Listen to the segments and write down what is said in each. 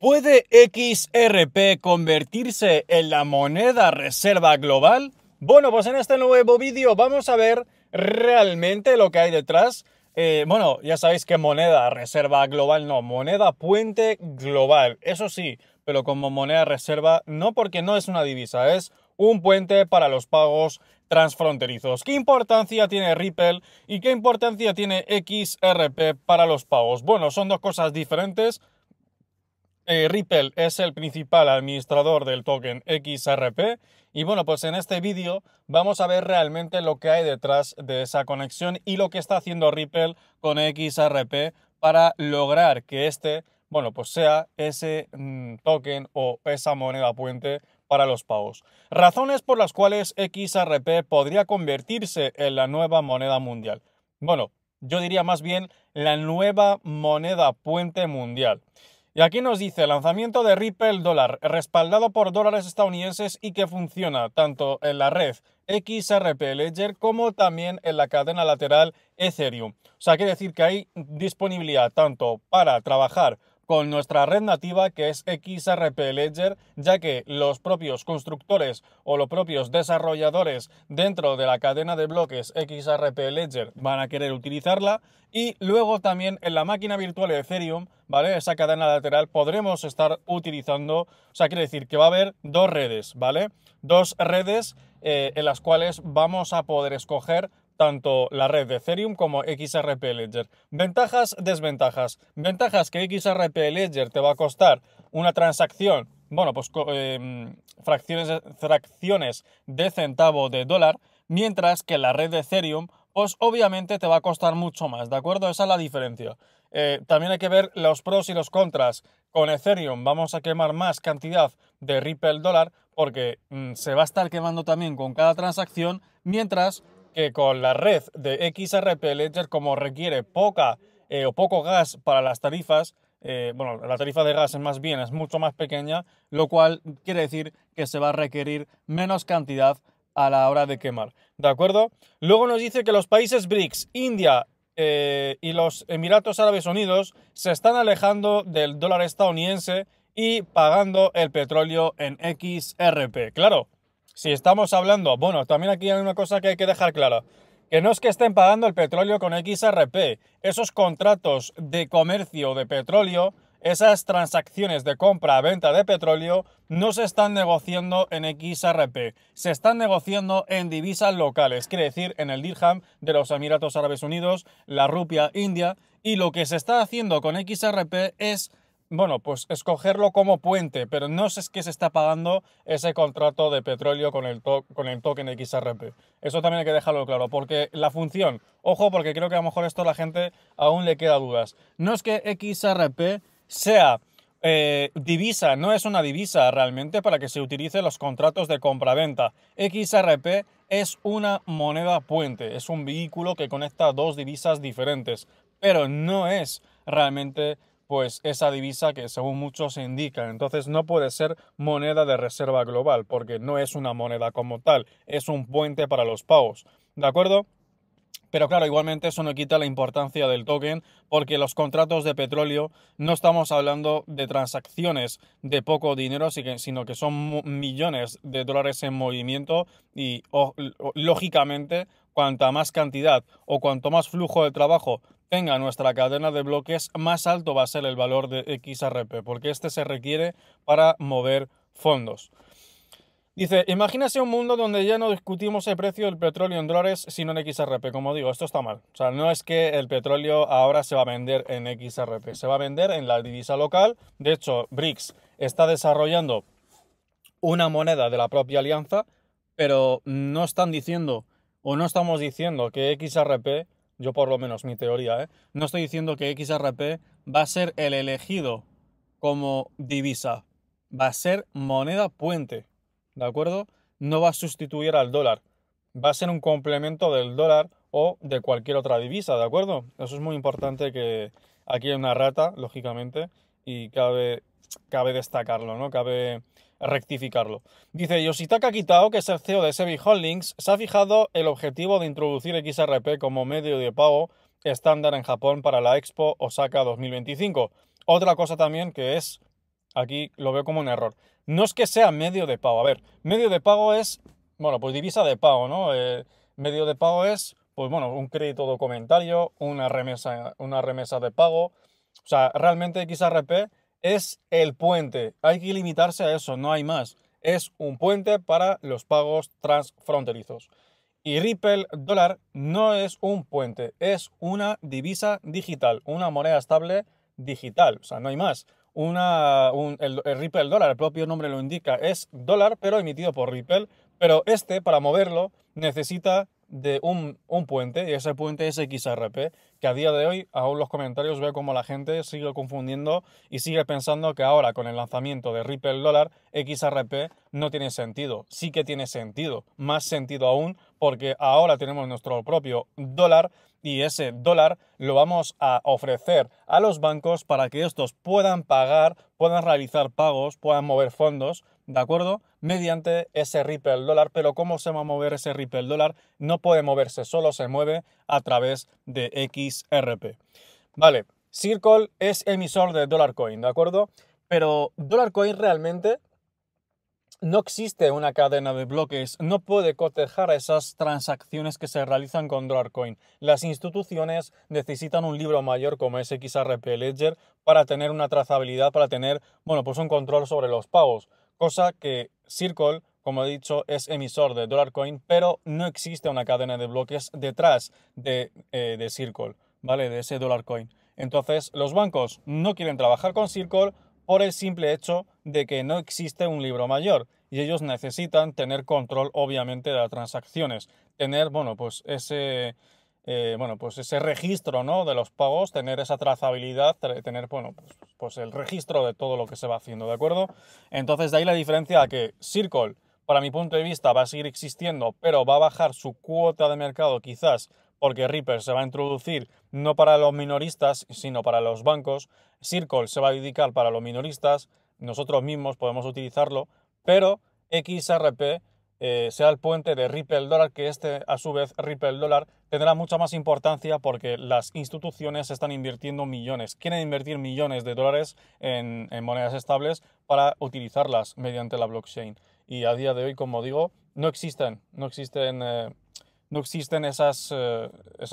¿Puede XRP convertirse en la moneda reserva global? Bueno, pues en este nuevo vídeo vamos a ver realmente lo que hay detrás. Eh, bueno, ya sabéis que moneda reserva global no, moneda puente global, eso sí, pero como moneda reserva no porque no es una divisa, es un puente para los pagos transfronterizos. ¿Qué importancia tiene Ripple y qué importancia tiene XRP para los pagos? Bueno, son dos cosas diferentes, eh, Ripple es el principal administrador del token XRP y bueno, pues en este vídeo vamos a ver realmente lo que hay detrás de esa conexión y lo que está haciendo Ripple con XRP para lograr que este, bueno, pues sea ese mm, token o esa moneda puente para los pagos. Razones por las cuales XRP podría convertirse en la nueva moneda mundial. Bueno, yo diría más bien la nueva moneda puente mundial. Y aquí nos dice lanzamiento de Ripple dólar, respaldado por dólares estadounidenses y que funciona tanto en la red XRP Ledger como también en la cadena lateral Ethereum. O sea, quiere decir que hay disponibilidad tanto para trabajar con nuestra red nativa que es XRP Ledger, ya que los propios constructores o los propios desarrolladores dentro de la cadena de bloques XRP Ledger van a querer utilizarla y luego también en la máquina virtual de Ethereum, ¿vale? Esa cadena lateral podremos estar utilizando, o sea, quiere decir que va a haber dos redes, ¿vale? Dos redes eh, en las cuales vamos a poder escoger tanto la red de Ethereum como XRP Ledger. Ventajas, desventajas. Ventajas que XRP Ledger te va a costar una transacción, bueno, pues em, fracciones, fracciones de centavo de dólar, mientras que la red de Ethereum, pues obviamente te va a costar mucho más, ¿de acuerdo? Esa es la diferencia. Eh, también hay que ver los pros y los contras. Con Ethereum vamos a quemar más cantidad de Ripple dólar porque mm, se va a estar quemando también con cada transacción, mientras que con la red de XRP Ledger, como requiere poca eh, o poco gas para las tarifas, eh, bueno, la tarifa de gas es más bien, es mucho más pequeña, lo cual quiere decir que se va a requerir menos cantidad a la hora de quemar. ¿De acuerdo? Luego nos dice que los países BRICS, India eh, y los Emiratos Árabes Unidos se están alejando del dólar estadounidense y pagando el petróleo en XRP. Claro, si estamos hablando, bueno, también aquí hay una cosa que hay que dejar clara, que no es que estén pagando el petróleo con XRP, esos contratos de comercio de petróleo, esas transacciones de compra-venta de petróleo, no se están negociando en XRP, se están negociando en divisas locales, quiere decir en el dirham de los Emiratos Árabes Unidos, la rupia india, y lo que se está haciendo con XRP es bueno, pues escogerlo como puente, pero no sé qué se está pagando ese contrato de petróleo con el, con el token XRP. Eso también hay que dejarlo claro, porque la función, ojo, porque creo que a lo mejor esto a la gente aún le queda dudas. No es que XRP sea eh, divisa, no es una divisa realmente para que se utilicen los contratos de compra-venta. XRP es una moneda puente, es un vehículo que conecta dos divisas diferentes, pero no es realmente pues esa divisa que según muchos se indica. Entonces no puede ser moneda de reserva global porque no es una moneda como tal, es un puente para los pagos. ¿De acuerdo? Pero claro, igualmente eso no quita la importancia del token porque los contratos de petróleo no estamos hablando de transacciones de poco dinero, sino que son millones de dólares en movimiento y lógicamente cuanta más cantidad o cuanto más flujo de trabajo tenga nuestra cadena de bloques, más alto va a ser el valor de XRP, porque este se requiere para mover fondos. Dice, imagínese un mundo donde ya no discutimos el precio del petróleo en dólares, sino en XRP. Como digo, esto está mal. O sea, no es que el petróleo ahora se va a vender en XRP, se va a vender en la divisa local. De hecho, BRICS está desarrollando una moneda de la propia alianza, pero no están diciendo o no estamos diciendo que XRP yo por lo menos, mi teoría, ¿eh? No estoy diciendo que XRP va a ser el elegido como divisa. Va a ser moneda puente, ¿de acuerdo? No va a sustituir al dólar. Va a ser un complemento del dólar o de cualquier otra divisa, ¿de acuerdo? Eso es muy importante que aquí hay una rata, lógicamente, y cabe cabe destacarlo, ¿no? Cabe rectificarlo. Dice Yoshitaka Kitao, que es el CEO de Sebi Holdings, se ha fijado el objetivo de introducir XRP como medio de pago estándar en Japón para la Expo Osaka 2025. Otra cosa también que es, aquí lo veo como un error, no es que sea medio de pago, a ver, medio de pago es, bueno, pues divisa de pago, ¿no? Eh, medio de pago es, pues bueno, un crédito documentario, una remesa, una remesa de pago, o sea, realmente XRP es el puente. Hay que limitarse a eso, no hay más. Es un puente para los pagos transfronterizos. Y Ripple dólar no es un puente, es una divisa digital, una moneda estable digital, o sea, no hay más. Una, el, Ripple dólar, el propio nombre lo indica, es dólar pero emitido por Ripple, pero este para moverlo necesita de un, puente, y ese puente es XRP, que a día de hoy aún los comentarios veo como la gente sigue confundiendo y sigue pensando que ahora con el lanzamiento de Ripple Dollar, XRP no tiene sentido. Sí que tiene sentido, más sentido aún, porque ahora tenemos nuestro propio dólar y ese dólar lo vamos a ofrecer a los bancos para que estos puedan pagar, puedan realizar pagos, puedan mover fondos, ¿de acuerdo? Mediante ese Ripple dólar, pero ¿cómo se va a mover ese Ripple dólar? No puede moverse solo, se mueve a través de XRP. Vale, Circle es emisor de Dollar Coin, ¿de acuerdo? Pero Dollar Coin realmente no existe una cadena de bloques, no puede cotejar esas transacciones que se realizan con Coin. Las instituciones necesitan un libro mayor como SXRP Ledger para tener una trazabilidad, para tener, bueno, pues un control sobre los pagos, cosa que Circle como he dicho, es emisor de Coin, pero no existe una cadena de bloques detrás de, eh, de Circle, ¿vale? De ese Coin. Entonces, los bancos no quieren trabajar con Circle por el simple hecho de que no existe un libro mayor y ellos necesitan tener control obviamente de las transacciones, tener, bueno, pues ese... Eh, bueno, pues ese registro ¿no? de los pagos, tener esa trazabilidad, tener bueno, pues, pues, el registro de todo lo que se va haciendo, ¿de acuerdo? Entonces, de ahí la diferencia a que Circle, para mi punto de vista, va a seguir existiendo, pero va a bajar su cuota de mercado quizás porque Reaper se va a introducir no para los minoristas, sino para los bancos. Circle se va a dedicar para los minoristas, nosotros mismos podemos utilizarlo, pero XRP eh, sea el puente de Ripple Dollar, que este a su vez Ripple Dollar tendrá mucha más importancia porque las instituciones están invirtiendo millones, quieren invertir millones de dólares en, monedas estables para utilizarlas mediante la blockchain. Y a día de hoy, como digo, no existen, no existen eh, no existen eh, esas,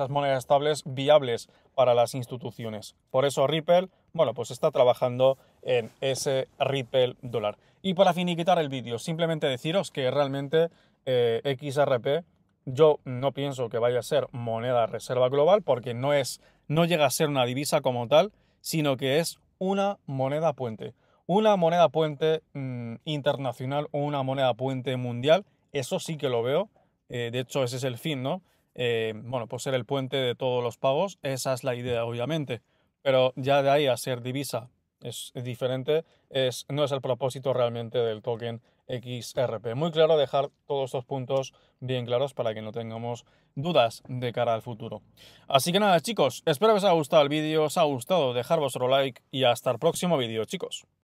monedas estables viables para las instituciones. Por eso Ripple, bueno, pues está trabajando en ese Ripple dólar. Y para finiquitar el vídeo, simplemente deciros que realmente eh, XRP yo no pienso que vaya a ser moneda reserva global porque no es no llega a ser una divisa como tal, sino que es una moneda puente. Una moneda puente mm, internacional o una moneda puente mundial, eso sí que lo veo, eh, de hecho, ese es el fin, ¿no? Eh, bueno, pues ser el puente de todos los pagos, esa es la idea, obviamente. Pero ya de ahí a ser divisa es, diferente, es, no es el propósito realmente del token XRP. Muy claro dejar todos estos puntos bien claros para que no tengamos dudas de cara al futuro. Así que nada chicos, espero que os haya gustado el vídeo, os ha gustado, dejar vuestro like y hasta el próximo vídeo chicos.